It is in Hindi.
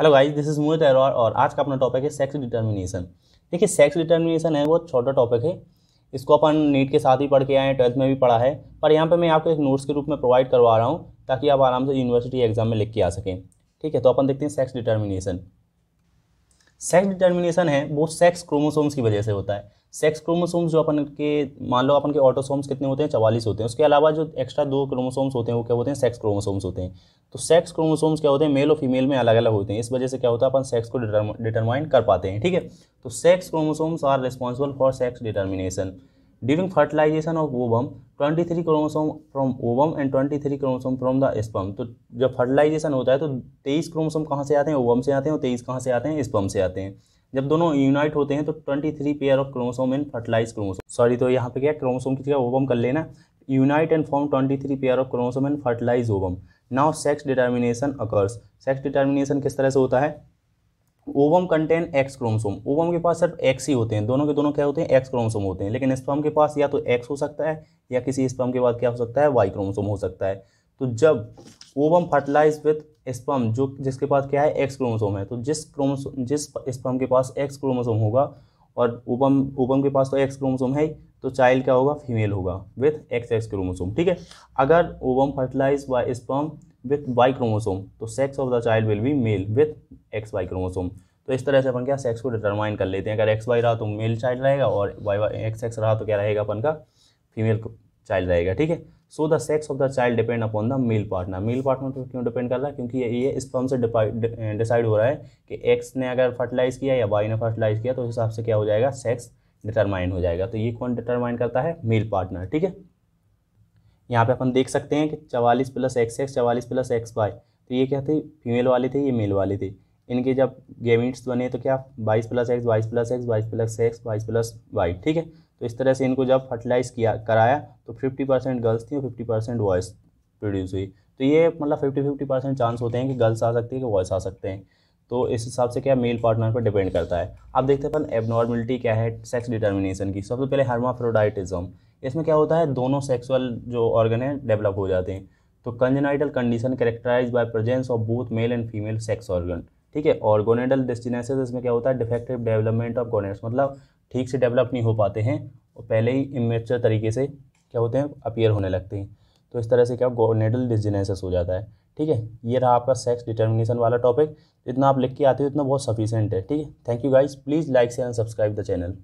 hello guys this is Mohit Arora और आज का अपना टॉपिक है सेक्स डिटर्मिनेशन देखिए सेक्स डिटर्मिनेशन है वो छोटा टॉपिक है इसको अपन नीट के साथ ही पढ़ के आए हैं ट्वेल्थ में भी पढ़ा है पर यहाँ पे मैं आपको एक नोट्स के रूप में प्रोवाइड करवा रहा हूँ ताकि आप आराम से यूनिवर्सिटी एग्जाम में लिख के आ सकें ठीक है तो अपन देखते हैं सेक्स डिटर्मिनेशन सेक्स डिटर्मिनेशन है वो सेक्स क्रोमोसोम्स की वजह से होता है सेक्स क्रोमोसोम्स जो अपन के मान लो अपन के ऑटोसोम्स कितने होते हैं चवालीस होते हैं उसके अलावा जो एक्स्ट्रा दो क्रोमोसोम्स होते हैं वो क्या होते हैं सेक्स क्रोमोसोम्स होते हैं तो सेक्स क्रोमोसोम्स क्या होते हैं मेल और फीमेल में अलग अलग होते हैं इस वजह से क्या होता है अपन सेक्स को डिटरमाइन कर पाते हैं ठीक है तो sex chromosomes are responsible for sex determination during fertilisation of twenty 23 chromosome from ovum and 23 chromosome from the sperm तो जब फर्टिलाइजेशन होता है तो 23 क्रोमोसोम कहाँ से आते हैं ओबम से आते हैं और 23 कहाँ से आते हैं स्पम से आते हैं जब दोनों यूनाइट होते हैं तो twenty three pair of chromosome in fertilise chromosome sorry तो यहाँ पे क्या क्रोमोसोम की जगह ओबम कर लेना unite and form twenty three pair of chromosome in fertilise ovum now sex determination occurs sex determination किस तरह से होता है ovum contain X chromosome ovum के पास सिर्फ एक्स ही होते हैं दोनों के दोनों क्या होते हैं एक्स क्रोमोसोम होते हैं लेकिन स्पर्म के पास या तो एक्स हो सकता है या किसी स्पर्म के बाद क्या हो सकता है वाई क्रोमोसोम हो सकता है तो जब ओवम फर्टिलाइज विथ स्पम जो जिसके पास क्या है एक्स क्रोमोसोम है तो जिस क्रोमोसोम जिस स्पम के पास एक्स क्रोमोसोम होगा और ओबम ओबम के पास तो एक्स क्रोमोसोम है तो चाइल्ड क्या होगा फीमेल होगा विथ एक्स एक्स क्रोमोसोम ठीक है अगर ovum fertilise by sperm with Y chromosome तो sex of the child will be male with X Y chromosome तो इस तरह से अपन क्या सेक्स को डिटरमाइन कर लेते हैं अगर एक्स वाई रहा तो मेल चाइल्ड रहेगा और वाई वाई एक्स एक्स रहा तो क्या रहेगा अपन का फीमेल चाइल्ड रहेगा ठीक है so the sex of the child depend upon the male partner male partner पर क्यों डिपेंड कर रहा है क्योंकि ये स्पर्म से डिसाइड हो रहा है कि एक्स ने अगर फर्टिलाइज़ किया या वाई ने फर्टिलाइज़ किया तो उस हिसाब से क्या हो जाएगा सेक्स डिटरमाइन हो जाएगा तो ये कौन डिटरमाइन करता है मेल पार्टनर ठीक है यहाँ पे अपन देख सकते हैं कि चवालीस प्लस एक्स एक्स चवालीस प्लस एक्स वाई तो ये क्या थी फीमेल वाली थी ये मेल वाली थी इनके जब गेमिट्स बने तो क्या बाईस प्लस एक्स बाईस प्लस एक्स बाईस प्लस एक्स बाईस प्लस वाई ठीक है तो इस तरह से इनको जब फर्टिलाइज़ किया कराया तो फिफ्टी परसेंट गर्ल्स थी और फिफ्टी परसेंट वॉयस प्रोड्यूस हुई तो ये मतलब फिफ्टी फिफ्टी परसेंट चांस होते हैं कि गर्ल्स आ सकती है कि वॉयस आ सकते हैं तो इस हिसाब से क्या मेल पार्टनर पर डिपेंड करता है अब देखते हैं अपन एबनॉर्मिलिटी क्या है सेक्स डिटर्मिनेशन की सबसे पहले हर्माफ्रोडाइटिज्म इसमें क्या होता है दोनों सेक्सुअल जो ऑर्गन है डेवलप हो जाते हैं तो congenital condition characterise by presence of both male and female sex organ ठीक है ऑर्गोनेडल गोनेडल डिस्टिनेसेस इसमें क्या होता है डिफेक्टिव डेवलपमेंट ऑफ गोनेट्स मतलब ठीक से डेवलप नहीं हो पाते हैं और पहले ही इमेचर तरीके से क्या होते हैं अपियर होने लगते हैं तो इस तरह से क्या गोनेडल डिजनेसिस हो जाता है ठीक है ये रहा आपका सेक्स डिटर्मिनेशन वाला टॉपिक जितना आप लिख के आते हो उतना बहुत सफिशेंट है ठीक है thank you guys please like share and subscribe the channel